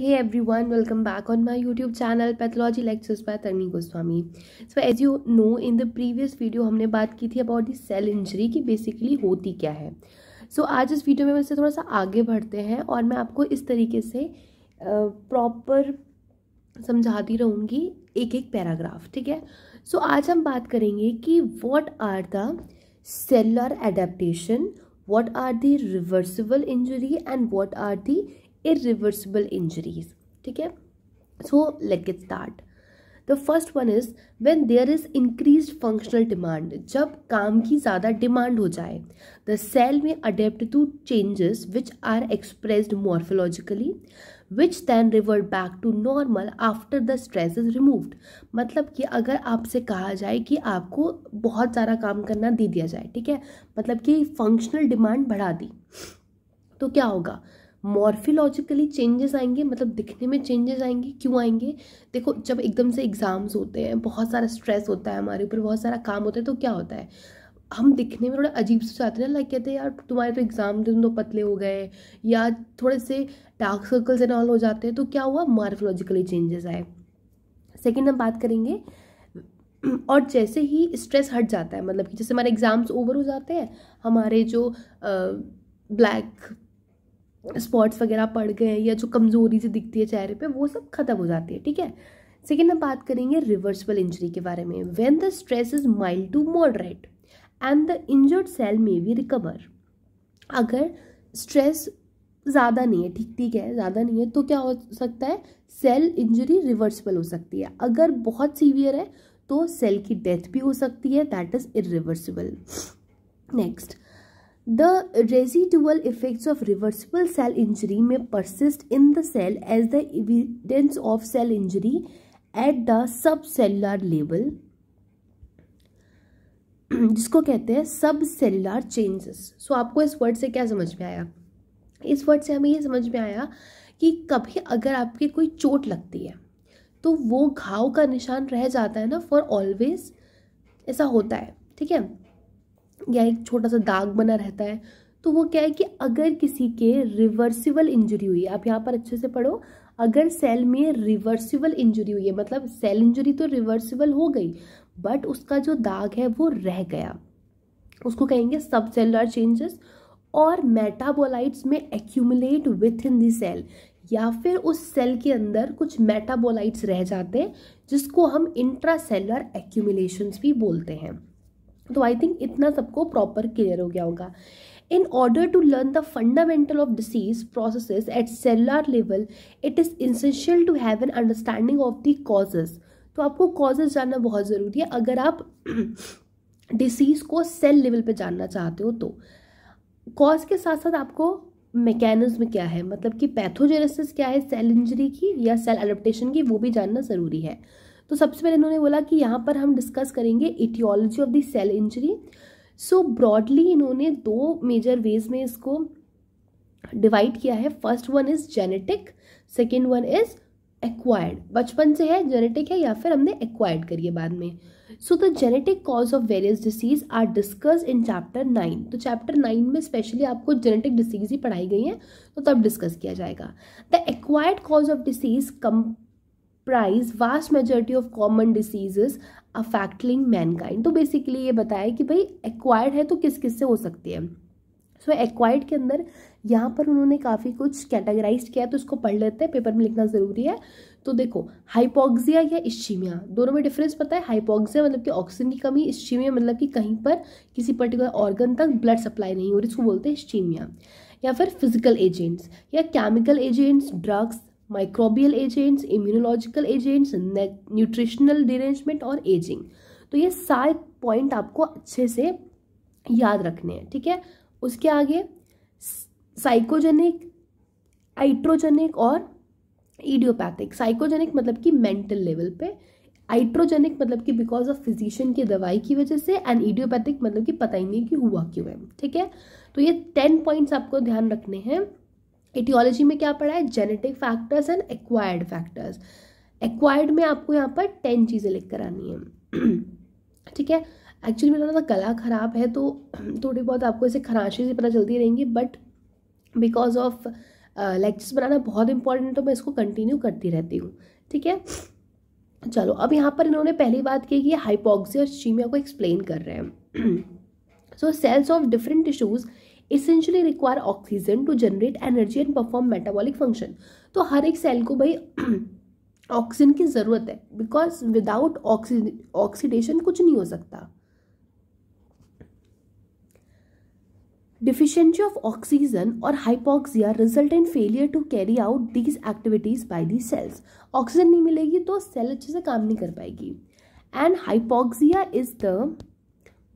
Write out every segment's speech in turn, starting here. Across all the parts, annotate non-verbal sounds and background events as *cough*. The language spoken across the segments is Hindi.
Hey everyone welcome back on my YouTube channel pathology lectures by Tarni Goswami so as you know in the previous video हमने बात की थी अबाउट दी सेल इंजरी की बेसिकली होती क्या है सो so, आज इस वीडियो में वैसे थोड़ा सा आगे बढ़ते हैं और मैं आपको इस तरीके से प्रॉपर समझाती रहूँगी एक एक पैराग्राफ ठीक है सो so, आज हम बात करेंगे कि what are the cellular adaptation what are the reversible injury and what are the irreversible injuries ठीक है so let get start the first one is when there is increase functional demand जब काम की ज़्यादा डिमांड हो जाए the cell may adapt to changes which are express morphologically which then revert back to normal after the stress is removed मतलब कि अगर आपसे कहा जाए कि आपको बहुत सारा काम करना दे दिया जाए ठीक है मतलब कि फंक्शनल डिमांड बढ़ा दी तो क्या होगा मॉर्फिलॉजिकली चेंजेस आएंगे मतलब दिखने में चेंजेस आएंगे क्यों आएंगे देखो जब एकदम से एग्ज़ाम्स होते हैं बहुत सारा स्ट्रेस होता है हमारे ऊपर बहुत सारा काम होता है तो क्या होता है हम दिखने में थोड़ा अजीब से चाहते हैं लाइक कहते हैं यार तुम्हारे तो एग्ज़ाम तुम तो पतले हो गए या थोड़े से डार्क सर्कल्स एंड ऑल हो जाते हैं तो क्या हुआ मॉर्फोलॉजिकली चेंजेस आए सेकेंड हम बात करेंगे और जैसे ही स्ट्रेस हट जाता है मतलब कि जैसे हमारे एग्ज़ाम्स ओवर हो जाते हैं हमारे जो ब्लैक स्पॉट्स वगैरह पड़ गए या जो कमज़ोरी से दिखती है चेहरे पे वो सब खत्म हो जाती है ठीक है सेकेंड हम बात करेंगे रिवर्सिबल इंजरी के बारे में when the stress is mild to moderate and the injured cell may we recover अगर स्ट्रेस ज़्यादा नहीं है ठीक ठीक है ज़्यादा नहीं है तो क्या हो सकता है सेल इंजरी रिवर्सिबल हो सकती है अगर बहुत सीवियर है तो सेल की डेथ भी हो सकती है that is irreversible next The residual effects of reversible cell injury may persist in the cell as the evidence of cell injury at the subcellular level जिसको कहते हैं सब सेलुलर चेंजेस सो आपको इस वर्ड से क्या समझ में आया इस वर्ड से हमें ये समझ में आया कि कभी अगर आपकी कोई चोट लगती है तो वो घाव का निशान रह जाता है ना फॉर ऑलवेज ऐसा होता है ठीक है या एक छोटा सा दाग बना रहता है तो वो क्या है कि अगर किसी के रिवर्सिबल इंजरी हुई है आप यहाँ पर अच्छे से पढ़ो अगर सेल में रिवर्सिबल इंजरी हुई है मतलब सेल इंजरी तो रिवर्सिबल हो गई बट उसका जो दाग है वो रह गया उसको कहेंगे सब सेलुलर चेंजेस और मेटाबोलाइट्स में accumulate within the cell या फिर उस सेल के अंदर कुछ मेटाबोलाइट्स रह जाते हैं जिसको हम इंट्रा सेलुलर एक्यूमुलेशंस भी बोलते हैं तो आई थिंक इतना सबको प्रॉपर क्लियर हो गया होगा in order to learn the fundamental of disease process at cellular level it is essential to have an understanding of the causes तो आपको कॉजेज जानना बहुत ज़रूरी है अगर आप डिसीज *clears throat* को सेल लेवल पे जानना चाहते हो तो कॉज के साथ साथ आपको मैकेनिज्म क्या है मतलब कि पैथोजेनेसिस क्या है सेल इंजरी की या सेल अडप्टेशन की वो भी जानना ज़रूरी है तो सबसे पहले इन्होंने बोला कि यहाँ पर हम डिस्कस करेंगे aetiology of the cell injury so broadly इन्होंने दो मेजर वेज में इसको डिवाइड किया है first one is genetic second one is acquired बचपन से है जेनेटिक है या फिर हमने एक्वायर्ड करी है बाद में so the genetic cause of various disease are discuss in chapter nine तो चैप्टर नाइन में स्पेशली आपको जेनेटिक डिसीज ही पढ़ाई गई है तो तब डिस्कस किया जाएगा the acquired cause of disease comprise vast majority of common diseases affecting mankind तो बेसिकली ये बताया कि भाई एक्वायर्ड है तो किस किस से हो सकती है सो so, एक्वायर्ड के अंदर यहाँ पर उन्होंने काफ़ी कुछ कैटेगराइज किया है तो इसको पढ़ लेते हैं पेपर में लिखना ज़रूरी है तो देखो हाइपोक्सिया या इश्चीमिया दोनों में डिफरेंस पता है हाइपोक्सिया मतलब कि ऑक्सीजन की कमी इश्चीमिया मतलब कि कहीं पर किसी पर्टिकुलर ऑर्गन तक ब्लड सप्लाई नहीं हो रही इसको बोलते हैं इश्चीमिया या फिर फिजिकल एजेंट्स या chemical agents drugs microbial agents immunological agents nutritional derangement और एजिंग तो ये सारे पॉइंट आपको अच्छे से याद रखने हैं ठीक है उसके आगे साइकोजेनिक आइट्रोजेनिक और ईडियोपैथिक साइकोजेनिक मतलब कि मेंटल लेवल पे आइट्रोजेनिक मतलब कि बिकॉज ऑफ फिजिशियन की दवाई की वजह से एंड ईडियोपैथिक मतलब कि पता ही नहीं कि हुआ क्यों है ठीक है तो ये टेन पॉइंट्स आपको ध्यान रखने हैं एटियोलॉजी में क्या पढ़ा है genetic factors and acquired factors acquired में आपको यहाँ पर टेन चीज़ें लिख कर आनी है *clears throat* ठीक है एक्चुअली मेरा थोड़ा गला ख़राब है तो *clears throat* थोड़ी बहुत आपको ऐसे खराशी से पता चलती रहेंगी बट बिकॉज ऑफ लेक्चर्स बनाना बहुत इंपॉर्टेंट है तो मैं इसको कंटिन्यू करती रहती हूँ ठीक है चलो अब यहाँ पर इन्होंने पहली बात की कि हाइपोक्सिया और चीमिया को एक्सप्लेन कर रहे हैं so cells of different tissues essentially require oxygen to generate energy and perform metabolic function तो हर एक सेल को भाई ऑक्सीजन *clears throat* की जरूरत है बिकॉज विदाउट ऑक्सीडेशन कुछ नहीं हो सकता डिफिशियंसी ऑफ ऑक्सीजन और hypoxia result in failure to carry out these activities by the cells oxygen नहीं मिलेगी तो सेल अच्छे से काम नहीं कर पाएगी and hypoxia is the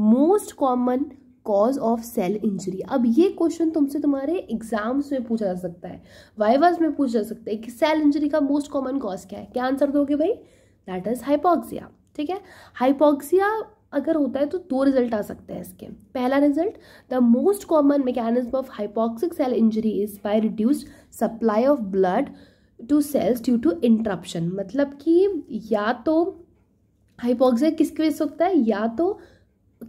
most common cause of cell injury अब ये क्वेश्चन तुमसे तुम्हारे एग्जाम्स में पूछा जा सकता है वाइवर्स में पूछा जा सकता है कि सेल इंजरी का मोस्ट कॉमन कॉज क्या है क्या आंसर दोगे भाई दैट इज हाइपोक्सिया ठीक है हाइपोक्सिया अगर होता है तो दो रिजल्ट आ सकते हैं इसके पहला result the most common mechanism of hypoxic cell injury is by reduced supply of blood to cells due to interruption मतलब कि या तो हाइपोक्सिया किसकी वजह से होता है या तो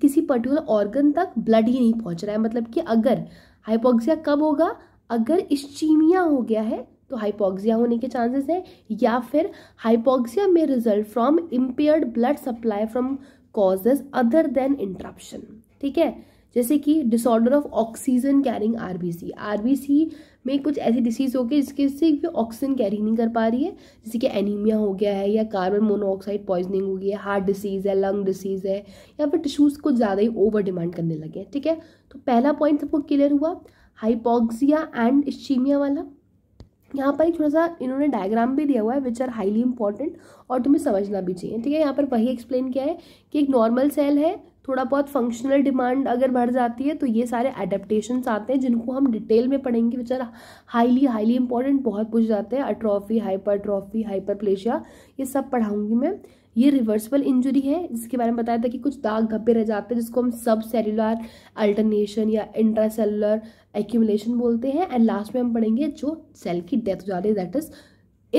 किसी पर्टिकुलर ऑर्गन तक ब्लड ही नहीं पहुंच रहा है मतलब कि अगर हाइपोक्सिया कब होगा अगर इश्चीमिया हो गया है तो हाइपोक्सिया होने के चांसेस हैं या फिर हाइपोक्सिया में result from impaired blood supply from causes other than interruption ठीक है जैसे कि disorder of oxygen carrying R R B C B C में कुछ ऐसी डिसीज़ हो गई जिसके से वे ऑक्सीजन कैरी नहीं कर पा रही है जैसे कि एनीमिया हो गया है या कार्बन मोनोऑक्साइड पॉइजनिंग हो गई है हार्ट डिसीज़ है लंग डिसीज़ है या फिर टिश्यूज़ को ज़्यादा ही ओवर डिमांड करने लगे हैं ठीक है तो पहला पॉइंट सबको क्लियर हुआ हाइपोक्सिया एंड इश्चीमिया वाला यहाँ पर एक थोड़ा सा इन्होंने डायग्राम भी दिया हुआ है विच आर हाईली इंपॉर्टेंट और तुम्हें समझना भी चाहिए ठीक है यहाँ पर वही एक्सप्लेन किया है कि एक नॉर्मल सेल है थोड़ा बहुत फंक्शनल डिमांड अगर बढ़ जाती है तो ये सारे अडेप्टेशन आते हैं जिनको हम डिटेल में पढ़ेंगे बेचारा हाईली हाईली इंपॉर्टेंट बहुत पूछ जाते हैं अट्रॉफी हाइपर ट्रॉफी प्लेशिया ये सब पढ़ाऊंगी मैं ये रिवर्सिबल इंजरी है जिसके बारे में बताया था कि कुछ दाग धब्बे रह जाते हैं जिसको हम सब सेलुलर अल्टरनेशन या इंट्रासेलुलर एक्यूमुलेशन बोलते हैं एंड लास्ट में हम पढ़ेंगे जो सेल की डेथ हो जाती है that is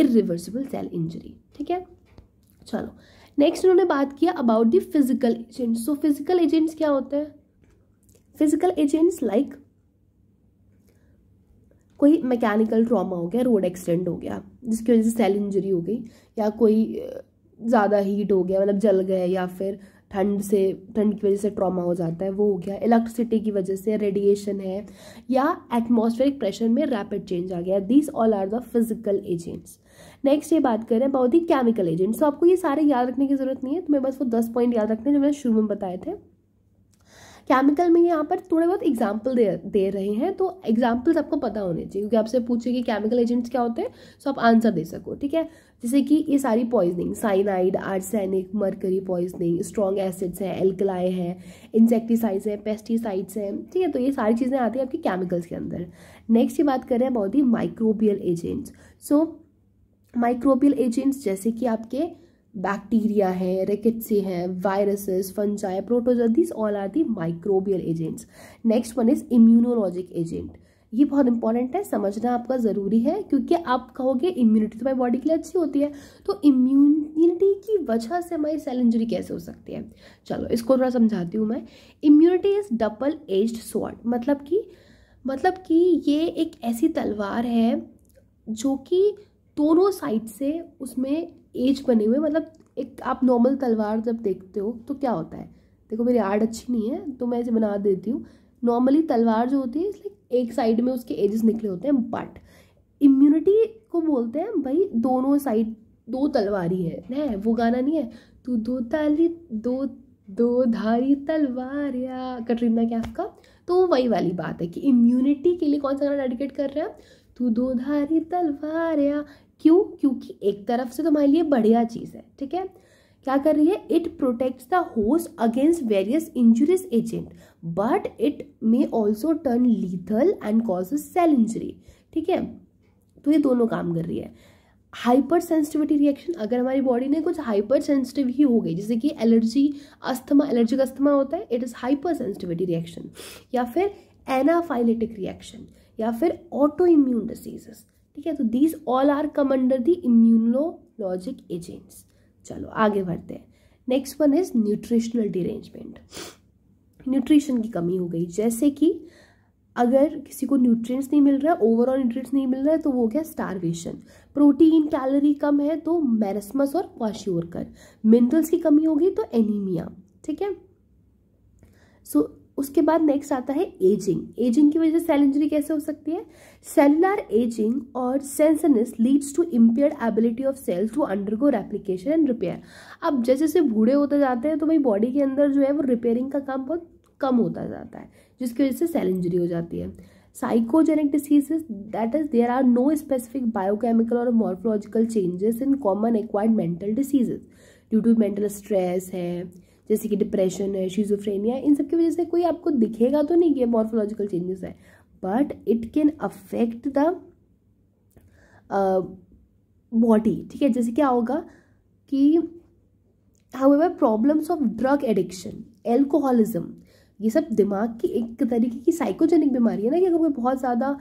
irreversible cell injury ठीक है चलो नेक्स्ट उन्होंने बात किया about the physical agents so physical agents क्या होते हैं फिजिकल एजेंट्स लाइक कोई मैकेनिकल ट्रॉमा हो गया रोड एक्सीडेंट हो गया जिसकी वजह से सेल इंजरी हो गई या कोई ज़्यादा हीट हो गया मतलब जल गए या फिर ठंड से ठंड की वजह से ट्रॉमा हो जाता है वो हो गया इलेक्ट्रिसिटी की वजह से रेडिएशन है या एटमॉस्फेरिक प्रेशर में रैपिड चेंज आ गया these all are the physical agents next ये बात करें अबाउट दी केमिकल एजेंट्स तो आपको ये सारे याद रखने की जरूरत नहीं है तो मैं बस वो दस पॉइंट याद रखने जो मैंने शुरू में बताए थे केमिकल में यहाँ पर थोड़े बहुत एग्जाम्पल दे दे रहे हैं तो एग्जाम्पल्स आपको पता होने चाहिए क्योंकि आपसे पूछे कि केमिकल एजेंट्स क्या होते हैं सो तो आप आंसर दे सको ठीक है जैसे कि ये सारी poisoning cyanide arsenic mercury poisoning strong acids हैं एल्कलाय हैं इंसेक्टिसाइड्स हैं पेस्टिसाइड्स हैं ठीक है तो ये सारी चीज़ें आती हैं आपके केमिकल्स के अंदर नेक्स्ट ये बात कर रहे हैं बहुत ही microbial agents so microbial agents जैसे कि आपके बैक्टीरिया है rickettsii हैं viruses fungi protozoa. This all are the microbial agents next one is immunologic agent ये बहुत इंपॉर्टेंट है समझना आपका ज़रूरी है क्योंकि आप कहोगे इम्यूनिटी तो हमारी बॉडी के लिए अच्छी होती है तो इम्यूनिटी की वजह से हमारी सेल इंजरी कैसे हो सकती है चलो इसको थोड़ा समझाती हूँ मैं immunity is double edged sword मतलब कि मतलब कि ये एक ऐसी तलवार है जो कि दोनों साइड से उसमें एज बने हुए मतलब एक आप नॉर्मल तलवार जब देखते हो तो क्या होता है देखो मेरी आर्ट अच्छी नहीं है तो मैं इसे बना देती हूँ नॉर्मली तलवार जो होती है लाइक एक साइड में उसके एजेस निकले होते हैं बट इम्यूनिटी को बोलते हैं भाई दोनों साइड दो ही है नहीं वो गाना नहीं है तू दो ताली दो दो धारी तलवार या कटरीना क्या आपका तो वही वाली बात है कि इम्यूनिटी के लिए कौन सा गाना डेडिकेट कर रहे हैं तू दो धारी तलवार या क्यों क्योंकि एक तरफ से तुम्हारे लिए बढ़िया चीज़ है ठीक है क्या कर रही है it protects the host against various injurious agent but it may also turn lethal and cause cell injury ठीक है तो ये दोनों काम कर रही है हाइपर सेंसिटिविटी रिएक्शन अगर हमारी बॉडी ने कुछ हाइपर सेंसिटिव ही हो गई जैसे कि एलर्जी अस्थमा एलर्जिक अस्थमा होता है it is hypersensitivity reaction या फिर एनाफाइलेटिक रिएक्शन या फिर ऑटो इम्यून डिसीजेस ठीक है तो these all are come under the immunologic agents चलो आगे बढ़ते हैं next one is nutritional derangement nutrition की कमी हो गई जैसे कि अगर किसी को न्यूट्रिएंट्स नहीं मिल रहा है ओवरऑल न्यूट्रिएंट्स नहीं मिल रहा है तो वो हो गया स्टारवेशन प्रोटीन कैलोरी कम है तो मैरसमस और वाशियोरकर मिनरल्स की कमी होगी तो एनीमिया ठीक है सो उसके बाद नेक्स्ट आता है एजिंग एजिंग की वजह से सेल इंजरी कैसे हो सकती है सेलुलर एजिंग और senescence leads to impair ability of cells to undergo replication and repair अब जैसे जैसे बूढ़े होते जाते हैं तो भाई बॉडी के अंदर जो है वो रिपेयरिंग का काम बहुत कम होता जाता है जिसकी वजह से सेल इंजरी हो जाती है psychogenic diseases that is there are no specific biochemical or morphological changes in common acquired mental diseases due to mental stress है जैसे कि डिप्रेशन है शीजोफ्रेनिया इन सब की वजह से कोई आपको दिखेगा तो नहीं कि मॉर्फोलॉजिकल चेंजेस है but it can affect the body ठीक है जैसे क्या होगा कि how problems of drug addiction alcoholism ये सब दिमाग की एक तरीके की साइकोजेनिक बीमारी है ना कि अगर कोई बहुत ज़्यादा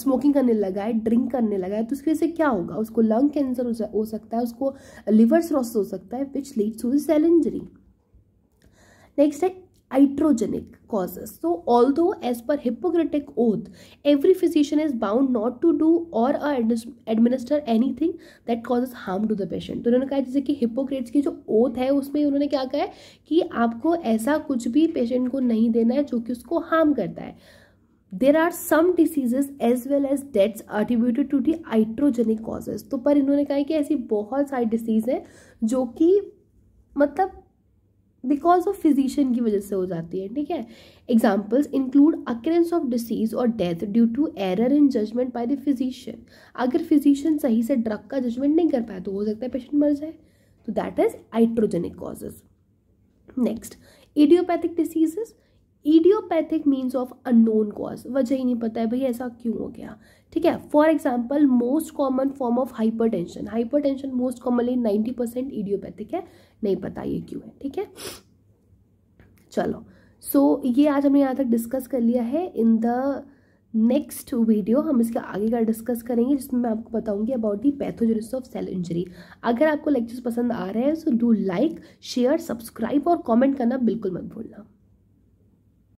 स्मोकिंग uh, करने लगा है ड्रिंक करने लगा है तो उसकी वजह से क्या होगा उसको लंग कैंसर हो, सकता है उसको लिवर सर्स हो सकता है which leads to cell injury next है iatrogenic causes. Although as per Hippocratic oath every physician is bound not to do or administer anything that causes harm to the patient तो उन्होंने कहा जैसे कि हिपोक्रेट्स की जो ओथ है उसमें उन्होंने क्या कहा है कि आपको ऐसा कुछ भी पेशेंट को नहीं देना है जो कि उसको हार्म करता है there are some diseases as well as deaths attributed to the iatrogenic causes तो पर इन्होंने कहा कि ऐसी बहुत सारी डिसीज हैं जो कि मतलब बिकॉज ऑफ फिजिशियन की वजह से हो जाती है ठीक है examples include occurrence of disease or death due to error in judgement by the physician अगर फिजिशियन सही से ड्रग का जजमेंट नहीं कर पाया तो हो सकता है पेशेंट मर जाए तो that is iatrogenic causes next idiopathic diseases idiopathic means of unknown cause वजह ही नहीं पता है भाई ऐसा क्यों हो गया ठीक है for example most common form of hypertension hypertension most commonly ninety percent idiopathic है नहीं पता ये क्यों है ठीक है चलो सो so, ये आज हमने यहाँ तक डिस्कस कर लिया है इन द नेक्स्ट वीडियो हम इसके आगे का डिस्कस करेंगे जिसमें मैं आपको बताऊंगी about the pathogenesis of cell injury अगर आपको लेक्चर्स पसंद आ रहे हैं so do like share subscribe और कमेंट करना बिल्कुल मत भूलना